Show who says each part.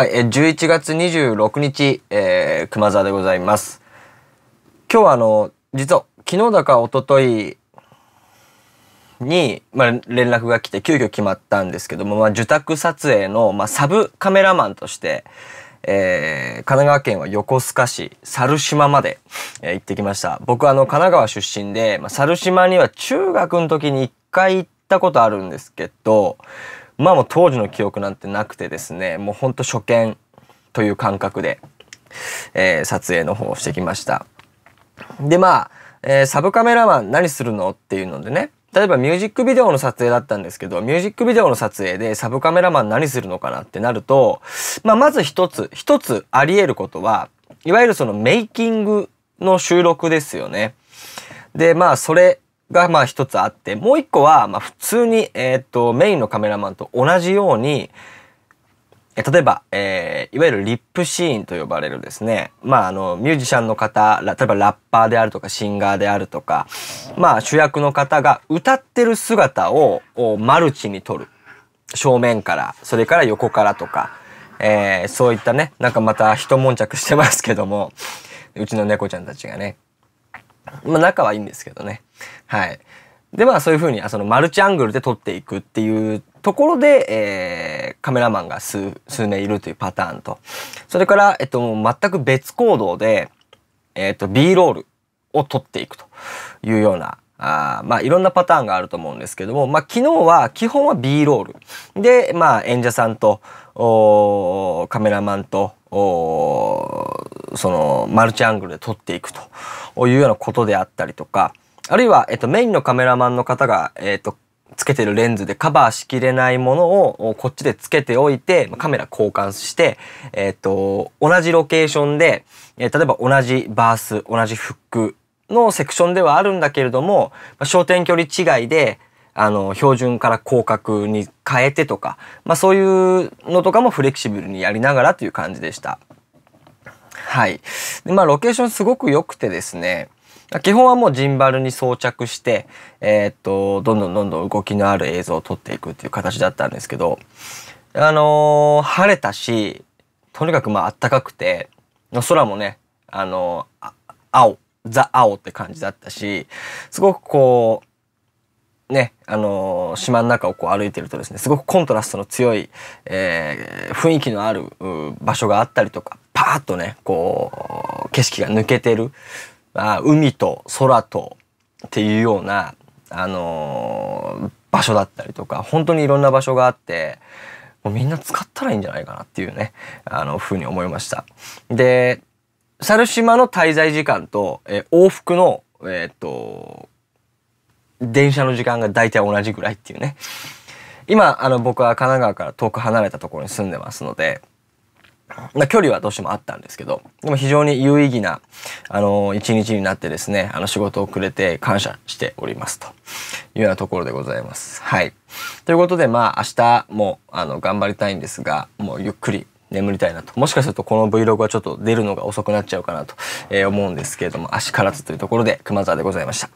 Speaker 1: はい、え11月26日、えー、熊沢でございます。今日はあの、実は昨日だか一昨日に、まあ、連絡が来て急遽決まったんですけども、まあ、受託撮影の、まあ、サブカメラマンとして、えー、神奈川県は横須賀市猿島まで、えー、行ってきました。僕あの神奈川出身で、まあ、猿島には中学の時に一回行ったことあるんですけど、まあもう当時の記憶なんてなくてですね、もうほんと初見という感覚で、えー、撮影の方をしてきました。でまあ、えー、サブカメラマン何するのっていうのでね、例えばミュージックビデオの撮影だったんですけど、ミュージックビデオの撮影でサブカメラマン何するのかなってなると、まあまず一つ、一つあり得ることは、いわゆるそのメイキングの収録ですよね。で、まあそれがまあ一つあって、もう一個は、まあ普通に、えー、っと、メインのカメラマンと同じように、え例えば、えー、いわゆるリップシーンと呼ばれるですね、まあ、あの、ミュージシャンの方、例えばラッパーであるとかシンガーであるとか、まあ、主役の方が歌ってる姿をマルチに撮る。正面から、それから横からとか、えー、そういったね、なんかまた一悶着してますけども、うちの猫ちゃんたちがね、まあ、仲はいいんですけどね。はい。で、まあそういうふうに、そのマルチアングルで撮っていくっていうところで、えー、カメラマンが数、数年いるというパターンと。それから、えっと、全く別行動で、えっと、B ロールを撮っていくというような、あまあいろんなパターンがあると思うんですけども、まあ昨日は基本は B ロール。で、まあ演者さんと、おカメラマンと、おそのマルチアングルで撮っていくというようなことであったりとか、あるいは、えっと、メインのカメラマンの方が、えっと、つけてるレンズでカバーしきれないものをこっちでつけておいて、カメラ交換して、えっ、ー、と、同じロケーションで、例えば同じバース、同じフックのセクションではあるんだけれども、焦点距離違いで、あの、標準から広角に変えてとか、まあそういうのとかもフレキシブルにやりながらという感じでした。はい。でまあロケーションすごく良くてですね、基本はもうジンバルに装着して、えー、っと、どんどんどんどん動きのある映像を撮っていくっていう形だったんですけど、あのー、晴れたし、とにかくまあ暖かくて、空もね、あのー、青、ザ青って感じだったし、すごくこう、ね、あのー、島の中をこう歩いてるとですね、すごくコントラストの強い、えー、雰囲気のある場所があったりとか、ーとね、こう、景色が抜けてる、あ海と空とっていうような、あのー、場所だったりとか、本当にいろんな場所があって、もうみんな使ったらいいんじゃないかなっていうね、あの、ふうに思いました。で、猿島の滞在時間と、えー、往復の、えー、っと、電車の時間が大体同じぐらいっていうね。今、あの、僕は神奈川から遠く離れたところに住んでますので、まあ、距離はどうしてもあったんですけど、でも非常に有意義な、あの、一日になってですね、あの、仕事をくれて感謝しておりますというようなところでございます。はい。ということで、まあ、明日も、あの、頑張りたいんですが、もうゆっくり眠りたいなと。もしかするとこの Vlog はちょっと出るのが遅くなっちゃうかなと思うんですけれども、足からずというところで熊沢でございました。